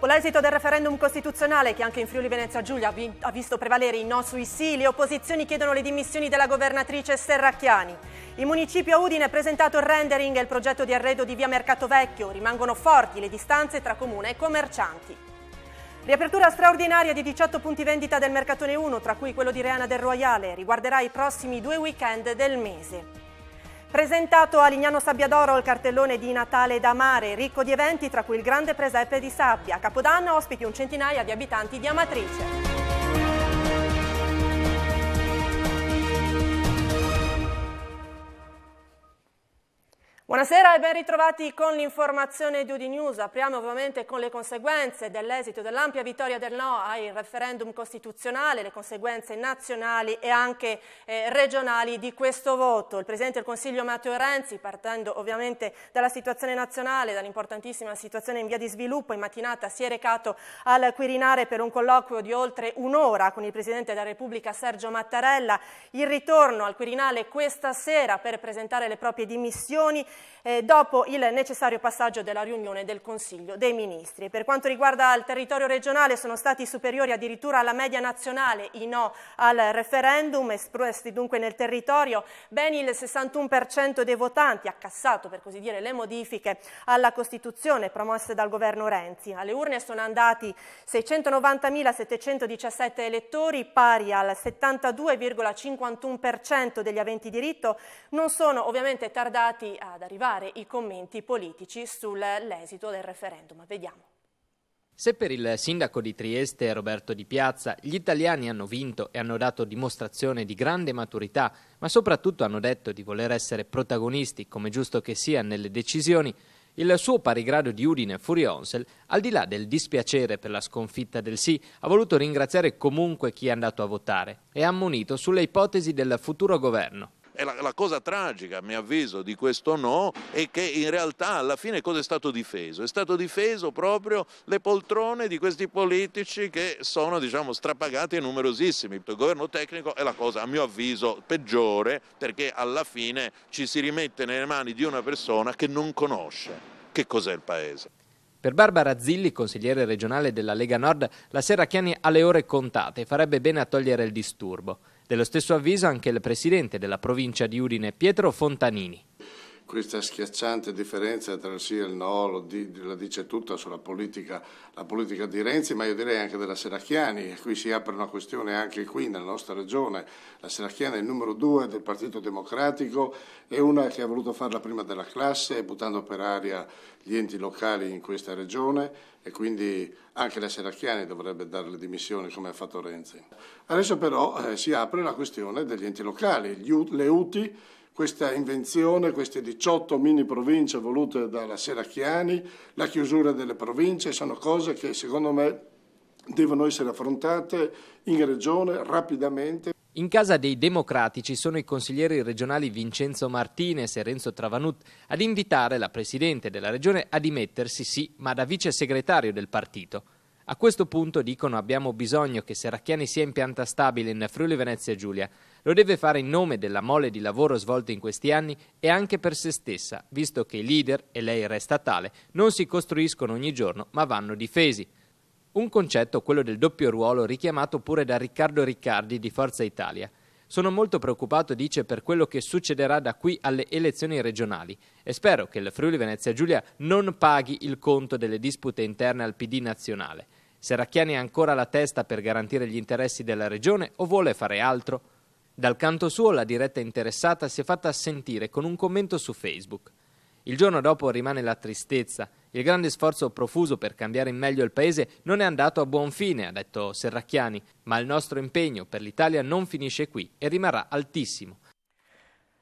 Dopo l'esito del referendum costituzionale che anche in Friuli Venezia Giulia ha visto prevalere i no sui sì, le opposizioni chiedono le dimissioni della governatrice Serracchiani. Il municipio Udine ha presentato il rendering e il progetto di arredo di via Mercato Vecchio. Rimangono forti le distanze tra comune e commercianti. Riapertura straordinaria di 18 punti vendita del Mercatone 1, tra cui quello di Reana del Royale, riguarderà i prossimi due weekend del mese. Presentato a Lignano Sabbiadoro il cartellone di Natale da mare, ricco di eventi tra cui il grande presepe di Sabbia. Capodanno ospiti un centinaio di abitanti di Amatrice. Buonasera e ben ritrovati con l'informazione di Udi News. Apriamo ovviamente con le conseguenze dell'esito dell'ampia vittoria del no al referendum costituzionale, le conseguenze nazionali e anche eh, regionali di questo voto. Il Presidente del Consiglio Matteo Renzi, partendo ovviamente dalla situazione nazionale, dall'importantissima situazione in via di sviluppo, in mattinata si è recato al Quirinare per un colloquio di oltre un'ora con il Presidente della Repubblica Sergio Mattarella. Il ritorno al Quirinale questa sera per presentare le proprie dimissioni eh, dopo il necessario passaggio della riunione del Consiglio dei Ministri. Per quanto riguarda il territorio regionale sono stati superiori addirittura alla media nazionale i no al referendum, espressi dunque nel territorio ben il 61% dei votanti ha cassato per così dire le modifiche alla Costituzione promosse dal governo Renzi. Alle urne sono andati 690.717 elettori pari al 72,51% degli aventi diritto, non sono ovviamente tardati ad arrivare i commenti politici sull'esito eh, del referendum. Vediamo. Se per il sindaco di Trieste Roberto Di Piazza gli italiani hanno vinto e hanno dato dimostrazione di grande maturità, ma soprattutto hanno detto di voler essere protagonisti, come giusto che sia, nelle decisioni, il suo pari grado di Udine Furionsel, al di là del dispiacere per la sconfitta del sì, ha voluto ringraziare comunque chi è andato a votare e ha ammonito sulle ipotesi del futuro governo è la, la cosa tragica, a mio avviso, di questo no è che in realtà alla fine cosa è stato difeso? È stato difeso proprio le poltrone di questi politici che sono diciamo, strapagati e numerosissimi. Il governo tecnico è la cosa, a mio avviso, peggiore perché alla fine ci si rimette nelle mani di una persona che non conosce che cos'è il Paese. Per Barbara Zilli, consigliere regionale della Lega Nord, la Serracchiani ha le ore contate e farebbe bene a togliere il disturbo. Dello stesso avviso anche il presidente della provincia di Udine Pietro Fontanini questa schiacciante differenza tra il sì e il no di, la dice tutta sulla politica, politica, di Renzi, ma io direi anche della Seracchiani. Qui si apre una questione anche qui nella nostra regione. La Seracchiani è il numero due del Partito Democratico, è una che ha voluto fare la prima della classe, buttando per aria gli enti locali in questa regione e quindi anche la Seracchiani dovrebbe dare le dimissioni come ha fatto Renzi. Adesso però eh, si apre la questione degli enti locali, gli, le UTI questa invenzione, queste 18 mini province volute dalla Seracchiani, la chiusura delle province, sono cose che secondo me devono essere affrontate in regione rapidamente. In casa dei democratici sono i consiglieri regionali Vincenzo Martinez e Renzo Travanut ad invitare la Presidente della Regione a dimettersi, sì, ma da vice segretario del partito. A questo punto dicono abbiamo bisogno che Seracchiani sia in pianta stabile in Friuli Venezia Giulia, lo deve fare in nome della mole di lavoro svolta in questi anni e anche per se stessa, visto che i leader, e lei resta tale, non si costruiscono ogni giorno ma vanno difesi. Un concetto, quello del doppio ruolo, richiamato pure da Riccardo Riccardi di Forza Italia. Sono molto preoccupato, dice, per quello che succederà da qui alle elezioni regionali e spero che il Friuli Venezia Giulia non paghi il conto delle dispute interne al PD nazionale. Serracchiani ha ancora la testa per garantire gli interessi della regione o vuole fare altro? Dal canto suo la diretta interessata si è fatta sentire con un commento su Facebook. Il giorno dopo rimane la tristezza. Il grande sforzo profuso per cambiare in meglio il paese non è andato a buon fine, ha detto Serracchiani, ma il nostro impegno per l'Italia non finisce qui e rimarrà altissimo.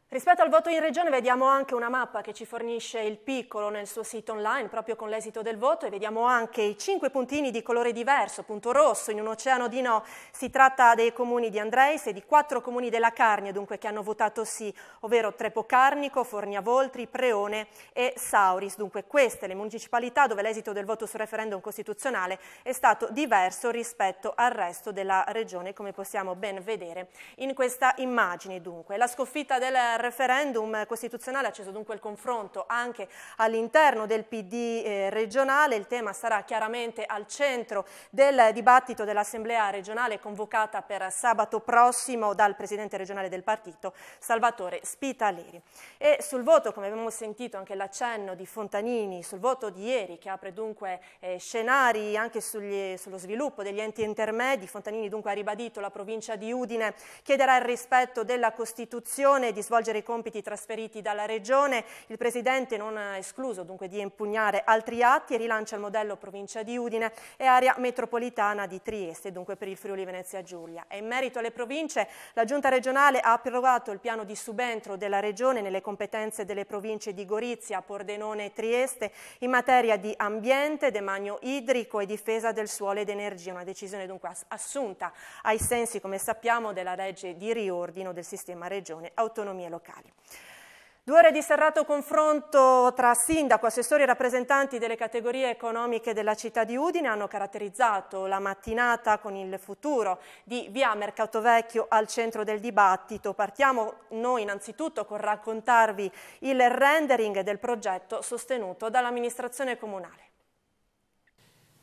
Rispetto al voto in regione vediamo anche una mappa che ci fornisce il piccolo nel suo sito online proprio con l'esito del voto e vediamo anche i cinque puntini di colore diverso, punto rosso in un oceano di no, si tratta dei comuni di Andreis e di quattro comuni della Carnia dunque che hanno votato sì, ovvero Trepocarnico, Forniavoltri, Preone e Sauris, dunque queste le municipalità dove l'esito del voto sul referendum costituzionale è stato diverso rispetto al resto della regione come possiamo ben vedere in questa immagine dunque. La sconfitta del referendum costituzionale ha acceso dunque il confronto anche all'interno del PD eh, regionale, il tema sarà chiaramente al centro del dibattito dell'Assemblea regionale convocata per sabato prossimo dal Presidente regionale del partito Salvatore Spitaleri. E sul voto, come abbiamo sentito anche l'accenno di Fontanini, sul voto di ieri che apre dunque eh, scenari anche sugli, sullo sviluppo degli enti intermedi, Fontanini dunque ha ribadito la provincia di Udine chiederà il rispetto della Costituzione di svolgere svolgere i compiti trasferiti dalla Regione. Il Presidente non ha escluso dunque di impugnare altri atti e rilancia il modello provincia di Udine e area metropolitana di Trieste, dunque per il Friuli Venezia Giulia. E in merito alle province, la Giunta regionale ha approvato il piano di subentro della Regione nelle competenze delle province di Gorizia, Pordenone e Trieste in materia di ambiente, demanio idrico e difesa del suolo ed energia, una decisione dunque assunta ai sensi, come sappiamo, della legge di riordino del sistema Regione Autonomie Locali locali. Due ore di serrato confronto tra sindaco, assessori e rappresentanti delle categorie economiche della città di Udine hanno caratterizzato la mattinata con il futuro di via Mercato Vecchio al centro del dibattito. Partiamo noi innanzitutto con raccontarvi il rendering del progetto sostenuto dall'amministrazione comunale.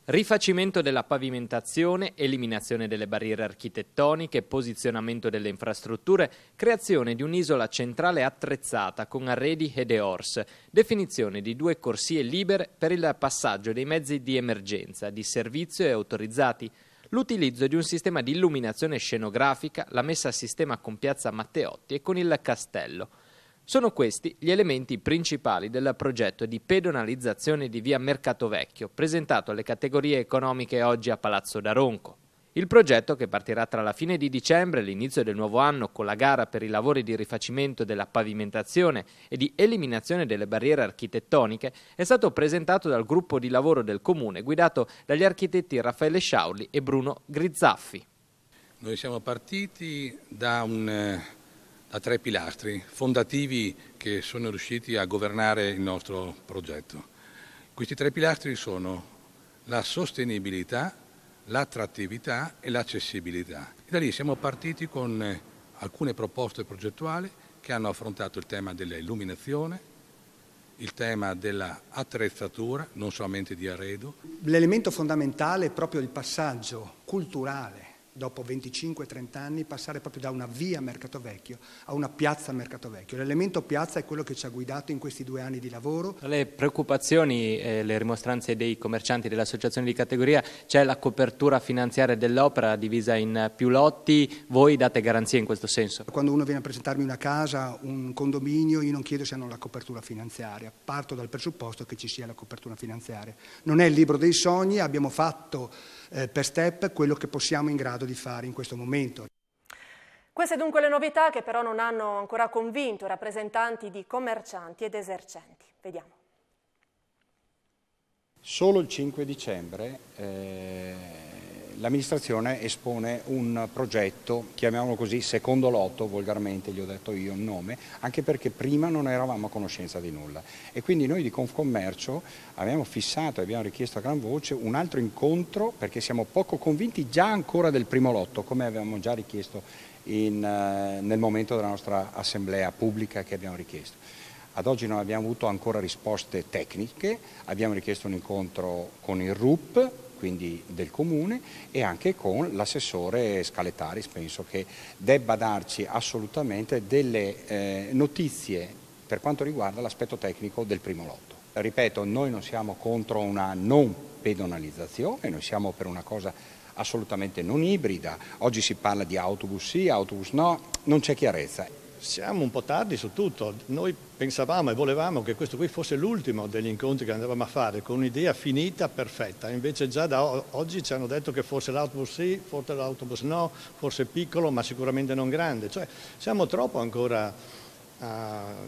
Rifacimento della pavimentazione, eliminazione delle barriere architettoniche, posizionamento delle infrastrutture, creazione di un'isola centrale attrezzata con arredi ed eors, definizione di due corsie libere per il passaggio dei mezzi di emergenza, di servizio e autorizzati, l'utilizzo di un sistema di illuminazione scenografica, la messa a sistema con Piazza Matteotti e con il castello. Sono questi gli elementi principali del progetto di pedonalizzazione di via Mercato Vecchio, presentato alle categorie economiche oggi a Palazzo d'Aronco. Il progetto, che partirà tra la fine di dicembre e l'inizio del nuovo anno con la gara per i lavori di rifacimento della pavimentazione e di eliminazione delle barriere architettoniche, è stato presentato dal gruppo di lavoro del Comune guidato dagli architetti Raffaele Sciaulli e Bruno Grizzaffi. Noi siamo partiti da un eh, a tre pilastri fondativi che sono riusciti a governare il nostro progetto. Questi tre pilastri sono la sostenibilità, l'attrattività e l'accessibilità. Da lì siamo partiti con alcune proposte progettuali che hanno affrontato il tema dell'illuminazione, il tema dell'attrezzatura, non solamente di arredo. L'elemento fondamentale è proprio il passaggio culturale dopo 25-30 anni, passare proprio da una via Mercato Vecchio a una piazza Mercato Vecchio. L'elemento piazza è quello che ci ha guidato in questi due anni di lavoro. Le preoccupazioni e le rimostranze dei commercianti dell'associazione di categoria, c'è la copertura finanziaria dell'opera divisa in più lotti, voi date garanzie in questo senso? Quando uno viene a presentarmi una casa, un condominio, io non chiedo se hanno la copertura finanziaria, parto dal presupposto che ci sia la copertura finanziaria. Non è il libro dei sogni, abbiamo fatto eh, per step quello che possiamo in grado cercando di fare in questo momento. Queste dunque le novità che però non hanno ancora convinto rappresentanti di commercianti ed esercenti. Vediamo. Solo il 5 dicembre eh l'amministrazione espone un progetto, chiamiamolo così, secondo lotto, volgarmente gli ho detto io il nome, anche perché prima non eravamo a conoscenza di nulla. E quindi noi di Confcommercio abbiamo fissato e abbiamo richiesto a gran voce un altro incontro perché siamo poco convinti già ancora del primo lotto, come avevamo già richiesto in, eh, nel momento della nostra assemblea pubblica che abbiamo richiesto. Ad oggi non abbiamo avuto ancora risposte tecniche, abbiamo richiesto un incontro con il RUP, quindi del Comune e anche con l'assessore Scaletaris, penso che debba darci assolutamente delle eh, notizie per quanto riguarda l'aspetto tecnico del primo lotto. Ripeto, noi non siamo contro una non pedonalizzazione, noi siamo per una cosa assolutamente non ibrida, oggi si parla di autobus sì, autobus no, non c'è chiarezza siamo un po' tardi su tutto. Noi pensavamo e volevamo che questo qui fosse l'ultimo degli incontri che andavamo a fare, con un'idea finita, perfetta. Invece già da oggi ci hanno detto che forse l'autobus sì, forse l'autobus no, forse piccolo, ma sicuramente non grande. Cioè, siamo troppo ancora, uh,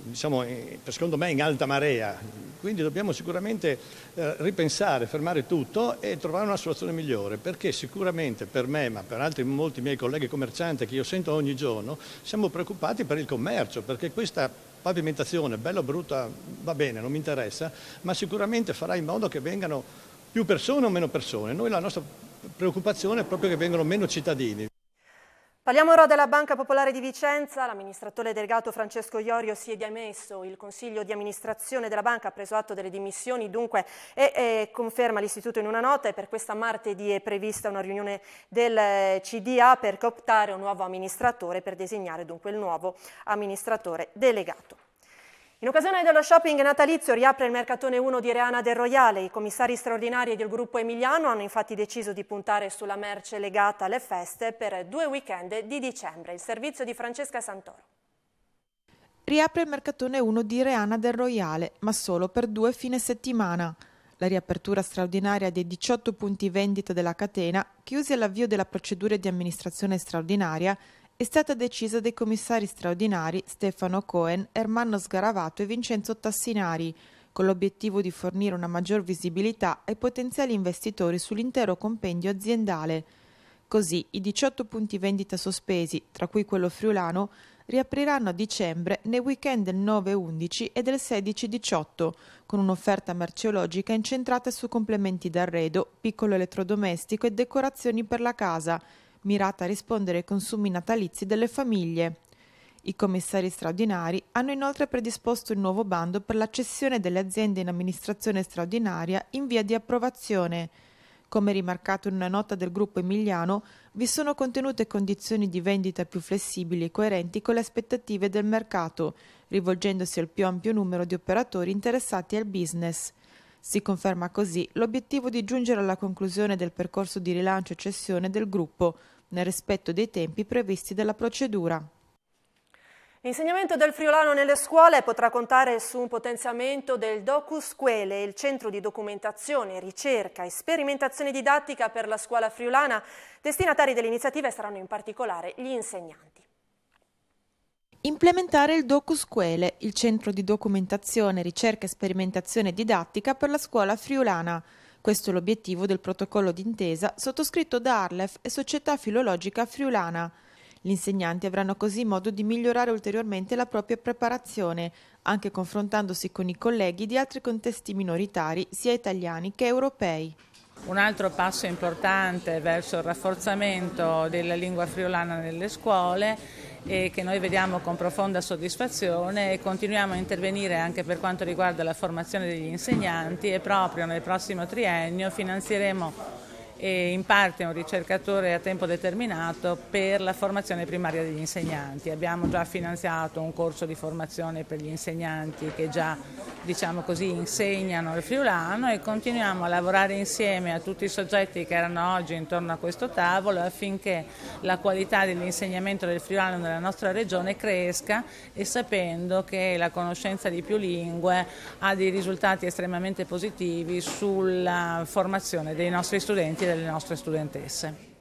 diciamo, secondo me, in alta marea. Quindi dobbiamo sicuramente eh, ripensare, fermare tutto e trovare una soluzione migliore, perché sicuramente per me, ma per altri molti miei colleghi commercianti che io sento ogni giorno, siamo preoccupati per il commercio, perché questa pavimentazione, bella o brutta, va bene, non mi interessa, ma sicuramente farà in modo che vengano più persone o meno persone. Noi la nostra preoccupazione è proprio che vengano meno cittadini. Parliamo ora della Banca Popolare di Vicenza. L'amministratore delegato Francesco Iorio si è dimesso. Il consiglio di amministrazione della banca ha preso atto delle dimissioni dunque e, e conferma l'istituto in una nota e per questa martedì è prevista una riunione del eh, CDA per cooptare un nuovo amministratore per designare dunque il nuovo amministratore delegato. In occasione dello shopping natalizio riapre il mercatone 1 di Reana del Royale. I commissari straordinari del gruppo Emiliano hanno infatti deciso di puntare sulla merce legata alle feste per due weekend di dicembre. Il servizio di Francesca Santoro. Riapre il mercatone 1 di Reana del Royale, ma solo per due fine settimana. La riapertura straordinaria dei 18 punti vendita della catena, chiusi all'avvio della procedura di amministrazione straordinaria, è stata decisa dai commissari straordinari Stefano Cohen, Ermanno Sgaravato e Vincenzo Tassinari, con l'obiettivo di fornire una maggior visibilità ai potenziali investitori sull'intero compendio aziendale. Così i 18 punti vendita sospesi, tra cui quello friulano, riapriranno a dicembre nei weekend del 9-11 e del 16-18, con un'offerta merceologica incentrata su complementi d'arredo, piccolo elettrodomestico e decorazioni per la casa, mirata a rispondere ai consumi natalizi delle famiglie. I commissari straordinari hanno inoltre predisposto il nuovo bando per la cessione delle aziende in amministrazione straordinaria in via di approvazione. Come rimarcato in una nota del gruppo emiliano, vi sono contenute condizioni di vendita più flessibili e coerenti con le aspettative del mercato, rivolgendosi al più ampio numero di operatori interessati al business. Si conferma così l'obiettivo di giungere alla conclusione del percorso di rilancio e cessione del gruppo, nel rispetto dei tempi previsti dalla procedura. L'insegnamento del friulano nelle scuole potrà contare su un potenziamento del DocuScuele, il centro di documentazione, ricerca e sperimentazione didattica per la scuola friulana. Destinatari dell'iniziativa saranno in particolare gli insegnanti. Implementare il DocuScuele, il centro di documentazione, ricerca e sperimentazione didattica per la scuola friulana. Questo è l'obiettivo del protocollo d'intesa sottoscritto da Arlef e Società Filologica Friulana. Gli insegnanti avranno così modo di migliorare ulteriormente la propria preparazione, anche confrontandosi con i colleghi di altri contesti minoritari, sia italiani che europei. Un altro passo importante verso il rafforzamento della lingua friulana nelle scuole e che noi vediamo con profonda soddisfazione e continuiamo a intervenire anche per quanto riguarda la formazione degli insegnanti e proprio nel prossimo triennio finanzieremo e in parte un ricercatore a tempo determinato per la formazione primaria degli insegnanti. Abbiamo già finanziato un corso di formazione per gli insegnanti che già diciamo così, insegnano il friulano e continuiamo a lavorare insieme a tutti i soggetti che erano oggi intorno a questo tavolo affinché la qualità dell'insegnamento del friulano nella nostra regione cresca e sapendo che la conoscenza di più lingue ha dei risultati estremamente positivi sulla formazione dei nostri studenti meriti delle nostre studentesse.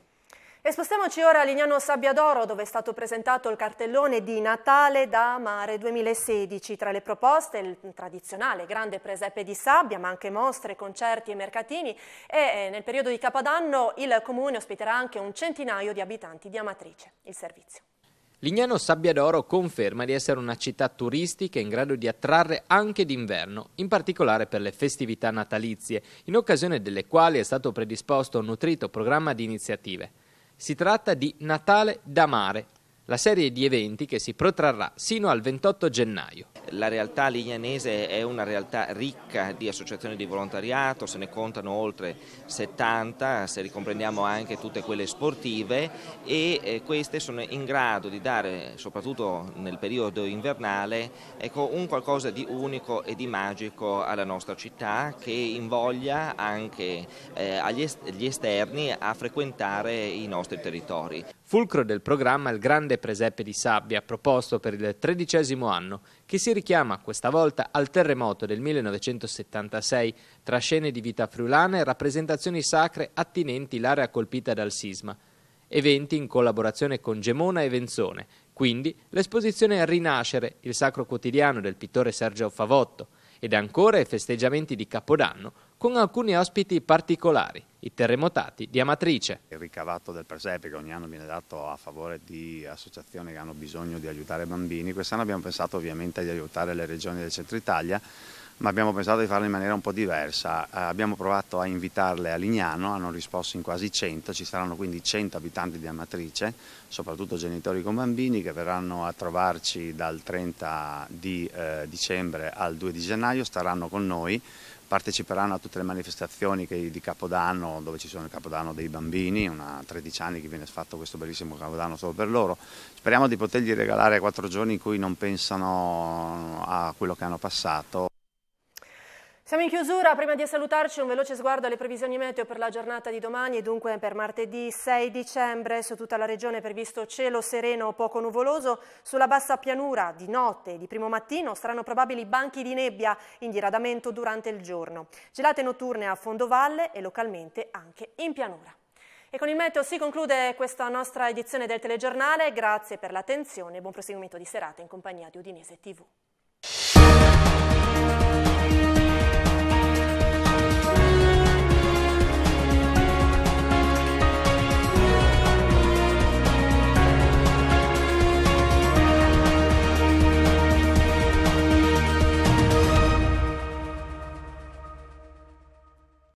E spostiamoci ora a Lignano Sabbiadoro dove è stato presentato il cartellone di Natale da Amare 2016. Tra le proposte il tradizionale grande presepe di sabbia ma anche mostre, concerti e mercatini e eh, nel periodo di Capodanno il comune ospiterà anche un centinaio di abitanti di Amatrice. Il servizio. Lignano Sabbiadoro conferma di essere una città turistica in grado di attrarre anche d'inverno, in particolare per le festività natalizie, in occasione delle quali è stato predisposto un nutrito programma di iniziative. Si tratta di Natale da mare, la serie di eventi che si protrarrà sino al 28 gennaio. La realtà lignanese è una realtà ricca di associazioni di volontariato, se ne contano oltre 70, se ricomprendiamo anche tutte quelle sportive e eh, queste sono in grado di dare, soprattutto nel periodo invernale, ecco, un qualcosa di unico e di magico alla nostra città che invoglia anche eh, gli esterni a frequentare i nostri territori. Fulcro del programma è il grande grande presepe di sabbia proposto per il tredicesimo anno, che si richiama questa volta al terremoto del 1976, tra scene di vita friulana e rappresentazioni sacre attinenti l'area colpita dal sisma. Eventi in collaborazione con Gemona e Venzone, quindi l'esposizione Rinascere, il sacro quotidiano del pittore Sergio Favotto, ed ancora i festeggiamenti di Capodanno con alcuni ospiti particolari i terremotati di Amatrice. Il ricavato del presepe che ogni anno viene dato a favore di associazioni che hanno bisogno di aiutare bambini, quest'anno abbiamo pensato ovviamente di aiutare le regioni del centro Italia ma abbiamo pensato di farlo in maniera un po' diversa. Eh, abbiamo provato a invitarle a Lignano, hanno risposto in quasi 100, ci saranno quindi 100 abitanti di Amatrice, soprattutto genitori con bambini che verranno a trovarci dal 30 di eh, dicembre al 2 di gennaio, staranno con noi parteciperanno a tutte le manifestazioni di Capodanno, dove ci sono il Capodanno dei bambini, una 13 anni che viene fatto questo bellissimo Capodanno solo per loro. Speriamo di potergli regalare quattro giorni in cui non pensano a quello che hanno passato. Siamo in chiusura, prima di salutarci un veloce sguardo alle previsioni meteo per la giornata di domani, dunque per martedì 6 dicembre su tutta la regione è previsto cielo sereno o poco nuvoloso, sulla bassa pianura di notte e di primo mattino saranno probabili banchi di nebbia in diradamento durante il giorno, gelate notturne a fondo valle e localmente anche in pianura. E con il meteo si conclude questa nostra edizione del telegiornale, grazie per l'attenzione e buon proseguimento di serata in compagnia di Udinese TV.